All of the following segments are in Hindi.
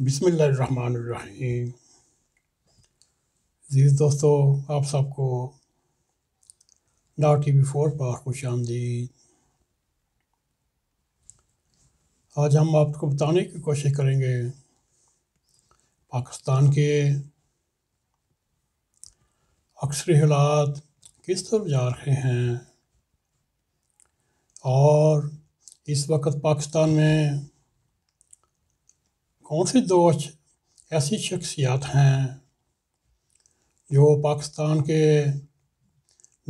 बिसमीम जीज दोस्तों आप सबको डाव टी वी फोर पर खुश आमदीद आज हम आपको बताने की कोशिश करेंगे पाकिस्तान के अक्सर हालात किस तरफ जा रहे हैं और इस वक्त पाकिस्तान में कौन से दोस्त ऐसी शख्सियात हैं जो पाकिस्तान के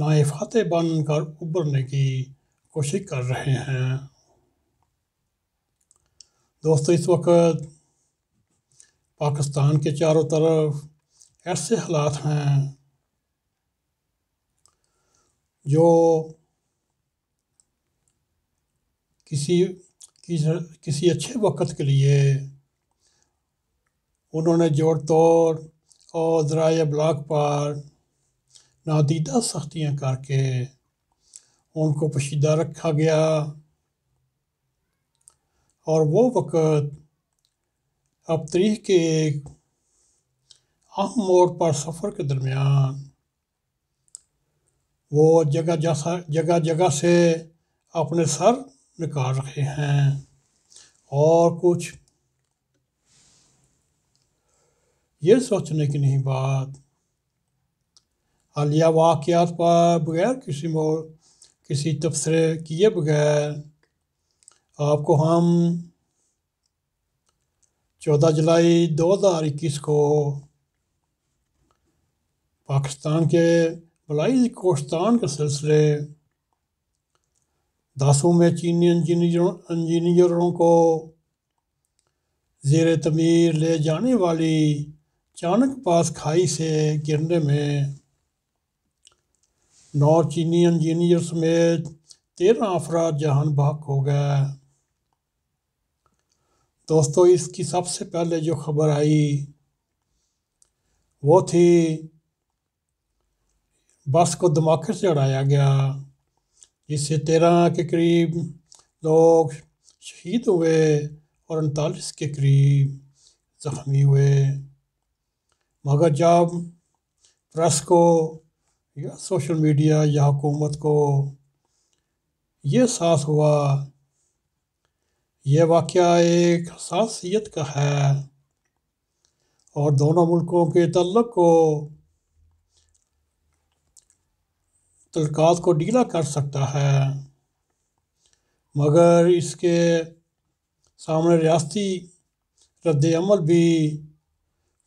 नाइफाते बन कर उभरने की कोशिश कर रहे हैं दोस्तों इस वक्त पाकिस्तान के चारों तरफ ऐसे हालात हैं जो किसी किसी अच्छे वक्त के लिए उन्होंने जोड़ तोड़ और ज़राए ब्लॉक पर नादीदा सख्तियाँ करके उनको पशीदा रखा गया और वो वक़्त अब तरीक़ के एक अहम मोड़ पर सफ़र के दरमियान वो जगह जैसा जगह जगह से अपने सर निकाल रहे हैं और कुछ ये सोचने की नहीं बात हालिया वाक़्यात पर बगैर किसी मोर किसी तबसरे किए बगैर आपको हम चौदह जुलाई दो हज़ार इक्कीस को पाकिस्तान के बलाई कोश्तान के सिलसिले दासों में चीनी इंजीनियरों को ज़ेर तमीर ले जाने वाली चाणक पास खाई से गिरने में नौ चीनी इंजीनियर समेत तेरह अफराद जहान बाक हो गए दोस्तों इसकी सबसे पहले जो खबर आई वो थी बस को धमाके से उड़ाया गया जिससे तेरह के करीब लोग शहीद हुए और उनतालीस के करीब ज़ख्मी हुए मगर जब प्रेस को या सोशल मीडिया या हुकूमत को ये एहसास हुआ ये वाक़ एक हसासीत का है और दोनों मुल्कों के तल्लक को तलकात को डीला कर सकता है मगर इसके सामने रियाती रद्दमल भी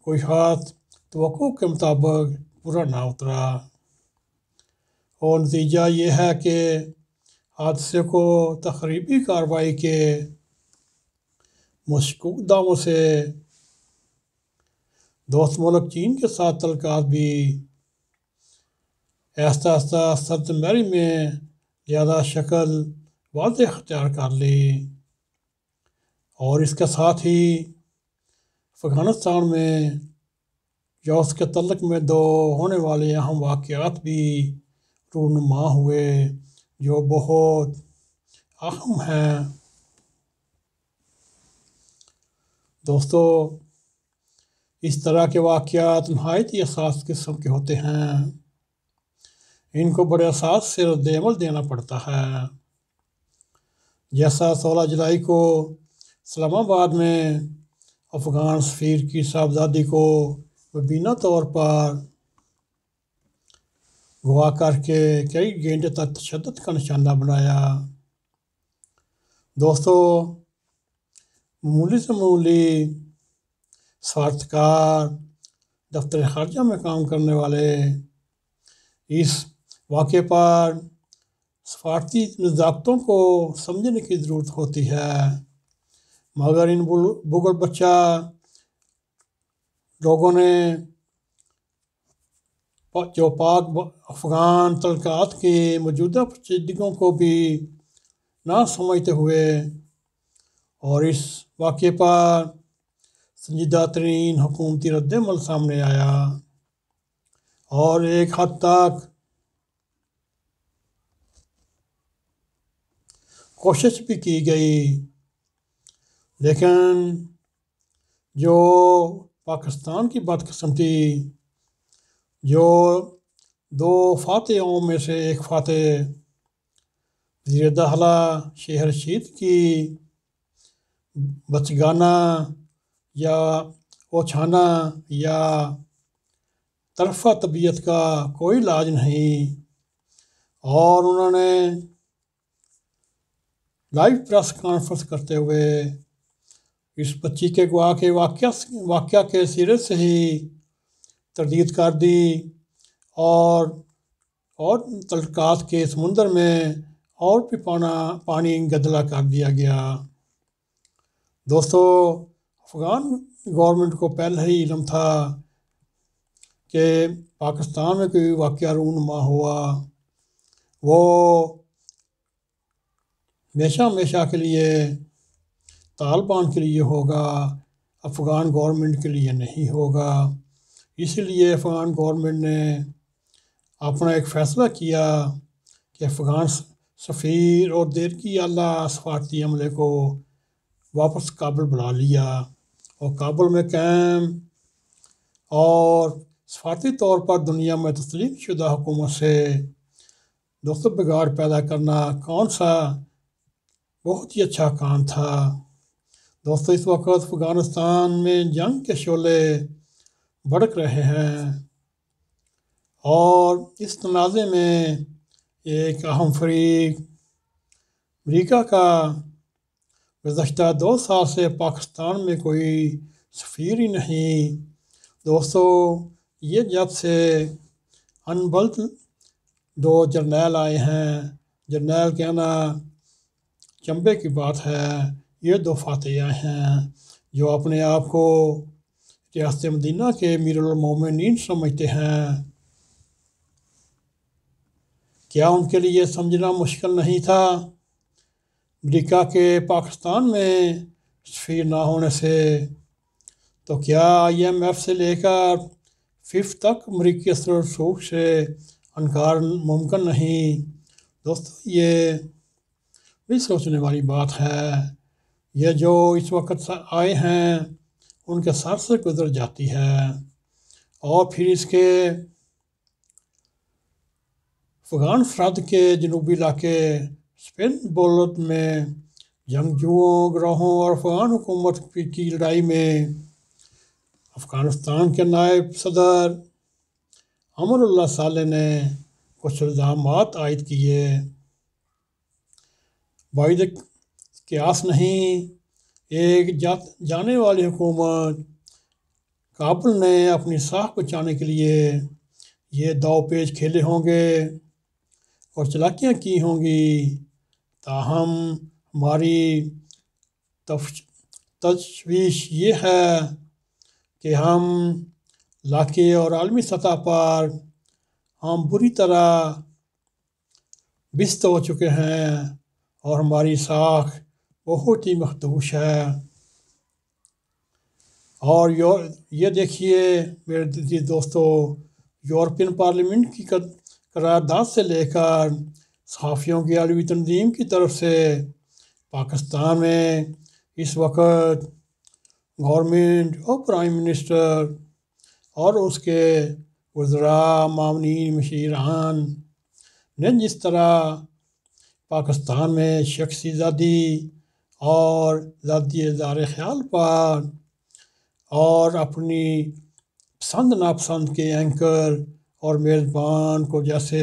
कोई हाथ तो के मुताबिक पूरा ना उतरा और नतीजा ये है कि हादसे को तकरीबी कार्रवाई के मशकूक दामों से दोस्त मुल्क चीन के साथ तलक भी आहिस्ता आहिस्ता सरत मैरी में ज़्यादा शक्ल वाज अख्तियार कर ली और इसके साथ ही अफगानिस्तान में या उसके तलक में दो होने वाले अहम वाक़ात भी रूनमा हुए जो बहुत अहम हैं दोस्तों इस तरह के वाक़ात नहायत ही असास किस्म के होते हैं इनको बड़े असास से रद्दमल देना पड़ता है जैसा सोलह जुलाई को इस्लामाबाद में अफ़गान सफ़ीर की साहबजादी को बीना तौर पर गुआ करके कई गेंद तक तशद का निशाना बनाया दोस्तों मूली से मूली स्वार्थकार दफ्तर खर्जा में काम करने वाले इस वाक़े पर सफारती नज़ाकतों को समझने की ज़रूरत होती है मगर इन बुगड़ बच्चा लोगों ने जो पाक अफगान तलकात के मौजूदा प्रसिद्धियों को भी ना समझते हुए और इस वाक़े पर संजीदा तरीन हुकूमती रद्दमल सामने आया और एक हद तक कोशिश भी की गई लेकिन जो पाकिस्तान की बदकस्मती जो दो फातहों में से एक फातह वजीर दहला शहर शीत की बचगाना या ओछाना या तरफा तबीयत का कोई इलाज नहीं और उन्होंने लाइव प्रेस कॉन्फ्रेंस करते हुए इस बच्ची के के वाक्य वाक्य के सिरे से ही तरदीद कर दी और और तलकात के समुंदर में और भी पाना पानी गदला कर दिया गया दोस्तों अफ़गान गवर्नमेंट को पहले ही इलम था कि पाकिस्तान में कोई वाक़ रूनमा हुआ वो हमेशा हमेशा के लिए तालिबान के लिए होगा अफ़गान गवर्नमेंट के लिए नहीं होगा इसीलिए अफ़गान गवर्नमेंट ने अपना एक फ़ैसला किया कि अफ़गान सफ़ीर और देर की अला सफारती अमले को वापस काबुल बुला लिया और काबुल में कैम और सफारती तौर पर दुनिया में तस्लीम शुदा हुकूमत से दोस्तों बिगाड़ पैदा करना कौन सा बहुत ही अच्छा काम था दोस्तों इस वक्त अफ़गानिस्तान में जंग के शोले भड़क रहे हैं और इस तनाज़े में एक अहम फरीक अमरीका का गुज्त दो साल से पाकिस्तान में कोई सफ़ीर ही नहीं दोस्तों ये जब से अनबल्त दो जर्नैल आए हैं जर्नैल कहना चंबे की बात है ये दो फातह हैं जो अपने आप को रियात मदीना के मीरमिन समझते हैं क्या उनके लिए समझना मुश्किल नहीं था अमरीका के पाकिस्तान में सफ़ी ना होने से तो क्या आई एम एफ से लेकर फिफ तक अमरीकी असरसूख से इनकार मुमकिन नहीं दोस्तों ये भी सोचने वाली बात है ये जो इस वक्त आए हैं उनके सर से गुजर जाती है और फिर इसके अफगान फ्रद के जनूबी इलाके स्पेन बोलत में जंगजुओं ग्रहों और अफगान हुकूमत की लड़ाई में अफ़गानिस्तान के नायब सदर अमरुल्ला साले ने कुछ इल्ज़ाम आयद किए बाइद कि आस नहीं एक जा, जाने वाली हुकूमत काबुल ने अपनी साख बचाने के लिए ये दाव पेज खेले होंगे और चलाकियाँ की होंगी ताहम हमारी तशवीश ये है कि हम लाके और आलमी सतह पर हम बुरी तरह बिस्त हो चुके हैं और हमारी साख बहुत ही मखदूश है और ये देखिए मेरे दिल दोस्तों यूरोपियन पार्लियामेंट की करारदाद से लेकर सहाफ़ियों की आलवी तनजीम की तरफ से पाकिस्तान में इस वक्त गवर्नमेंट और प्राइम मिनिस्टर और उसके वजरा मामनी मशीरान ने जिस तरह पाकिस्तान में शख्स आज़ादी और दार ख्याल पर और अपनी पसंद नापसंद के एंकर और मेज़बान को जैसे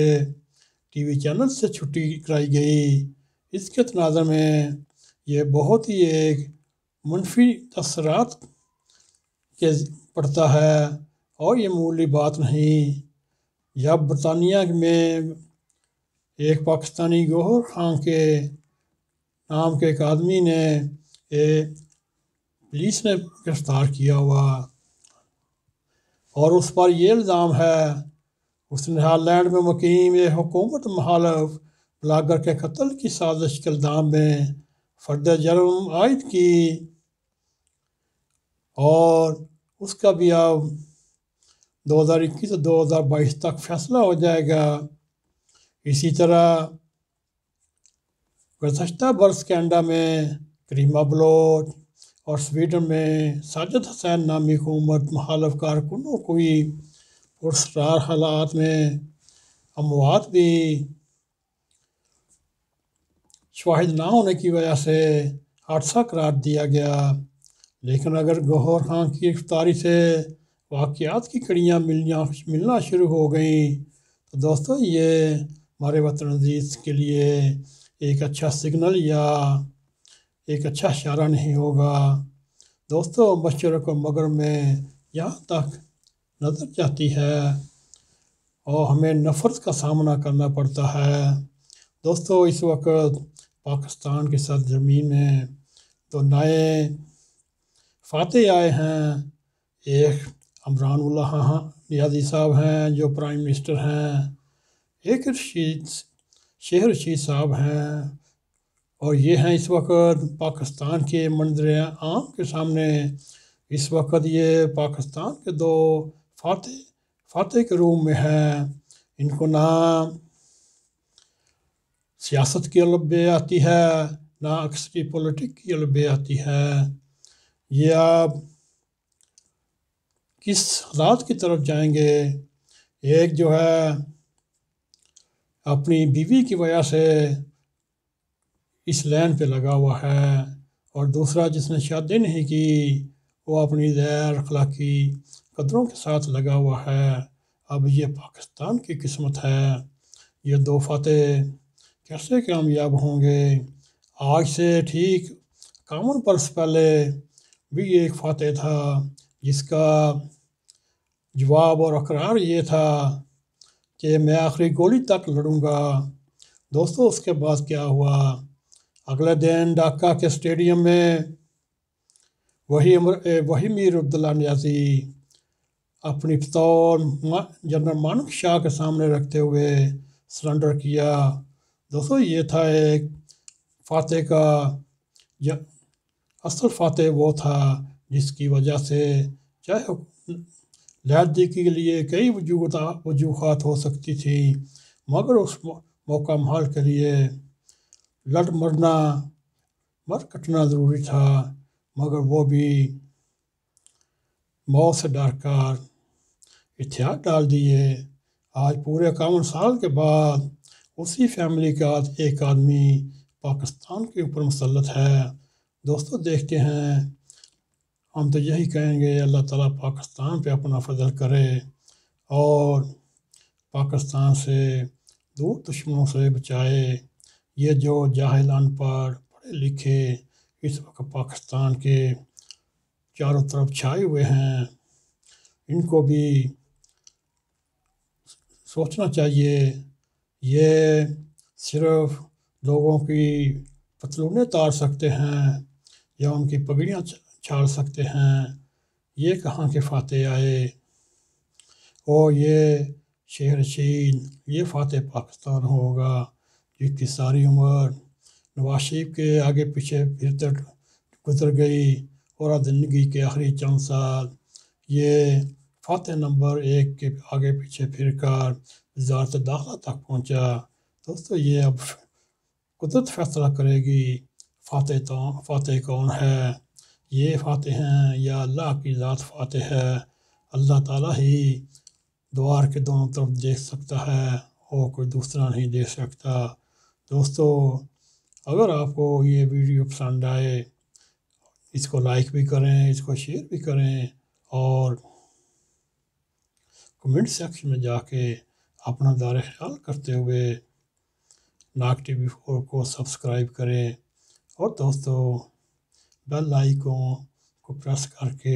टीवी चैनल से छुट्टी कराई गई इसके तनाज़ में ये बहुत ही एक मनफी असरात के पड़ता है और ये मूली बात नहीं जब बरतानिया में एक पाकिस्तानी गोहर खां के नाम के एक आदमी ने ये पुलिस ने गिरफ्तार किया हुआ और उस पर ये इल्ज़ाम है उसने हालैंड में मुकीम ये हुकूमत महालफ ब्लागर के कत्ल की साजिश के इल्ज़ाम में फर्द जरम आयद की और उसका भी अब दो हज़ार इक्कीस से दो हज़ार बाईस तक फैसला हो जाएगा इसी तरह गुजशत बरस कैनेडा में करीमा बलोच और स्वीडन में साजद हसैन नामी हुकूमत मुखालफ कारकुनों को ही पुरस्कार हालात में अमवात भी शाहिद ना होने की वजह से हादसा करार दिया गया लेकिन अगर गौहर खां की रफ्तारी से वाक़ात की कड़ियाँ मिलना मिलना शुरू हो गई तो दोस्तों ये हमारे वतन अजीज़ के लिए एक अच्छा सिग्नल या एक अच्छा इशारा नहीं होगा दोस्तों मच्छरों को मगर में यहाँ तक नज़र जाती है और हमें नफ़रत का सामना करना पड़ता है दोस्तों इस वक्त पाकिस्तान के साथ ज़मीन में तो नए फाते आए हैं एक अमरान नियाजी साहब हैं जो प्राइम मिनिस्टर हैं एक रशीद शेर रशीद साहब हैं और ये हैं इस वक्त पाकिस्तान के मंजर आम के सामने इस वक्त ये पाकिस्तान के दो फातह फातह के रूम में हैं इनको ना सियासत की अलबे आती है ना अक्सरी पॉलिटिक की अलबे आती है ये आप किस हालात की तरफ जाएंगे एक जो है अपनी बीवी की वजह से इस लाइन पे लगा हुआ है और दूसरा जिसने शादी नहीं की वो अपनी गैर अखलाकी कदरों के साथ लगा हुआ है अब ये पाकिस्तान की किस्मत है ये दो फतेह कैसे कामयाब होंगे आज से ठीक कामन पर्स पहले भी एक फतेह था जिसका जवाब और अकरार ये था कि मैं आखिरी गोली तक लड़ूंगा दोस्तों उसके बाद क्या हुआ अगले दिन ढाका के स्टेडियम में वही अमर वही मीर अब्दुल्ला न्याजी अपनी बतौर जनरल मानक शाह के सामने रखते हुए सरेंडर किया दोस्तों ये था एक फातह का या असल फातह वो था जिसकी वजह से चाहे लहदे के लिए कई वजूहता वजूहत हो सकती थी मगर उस मौका माल के लिए लड़ मरना मर कटना ज़रूरी था मगर वो भी मौत से डर कर इतिहास डाल दिए आज पूरे इक्यावन साल के बाद उसी फैमिली का एक आदमी पाकिस्तान के ऊपर मुसलत है दोस्तों देखते हैं हम तो यही कहेंगे अल्लाह ताला पाकिस्तान पे अपना फजल करे और पाकिस्तान से दूर दुश्मनों से बचाए ये जो जाहिल अनपढ़ पढ़े लिखे इस वक्त पाकिस्तान के चारों तरफ छाए हुए हैं इनको भी सोचना चाहिए ये सिर्फ लोगों की पतलूने तार सकते हैं या उनकी पगड़ियाँ झाड़ सकते हैं ये कहाँ के फ़ाते आए ओ ये शेर चीन ये फ़ातह पाकिस्तान होगा जिसकी सारी उम्र नवाज शरीफ के आगे पीछे फिर तक गुजर गई और ज़िंदगी के आखिरी चंद साल ये फ़ातह नंबर एक के आगे पीछे फिर कर वजारत दाखिला तक पहुँचा दोस्तों ये अब कुदरत फैसला करेगी फाते तो फ़ातह कौन है ये फाते हैं या अल्लाह की ज़ात फाते है अल्लाह ताला ही द्वार के दोनों तरफ देख सकता है और कोई दूसरा नहीं देख सकता दोस्तों अगर आपको ये वीडियो पसंद आए इसको लाइक भी करें इसको शेयर भी करें और कमेंट सेक्शन में जाके अपना दार ख्याल करते हुए नाग टी वी फोर को सब्सक्राइब करें और दोस्तों बेल आइकॉन को प्रेस करके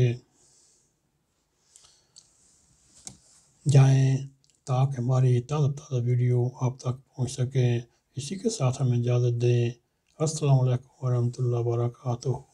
जाएं ताकि हमारी ताज़ा ताज़ा वीडियो आप तक पहुंच सकें इसी के साथ हमें इजाज़त दें असल वरहमल वर्का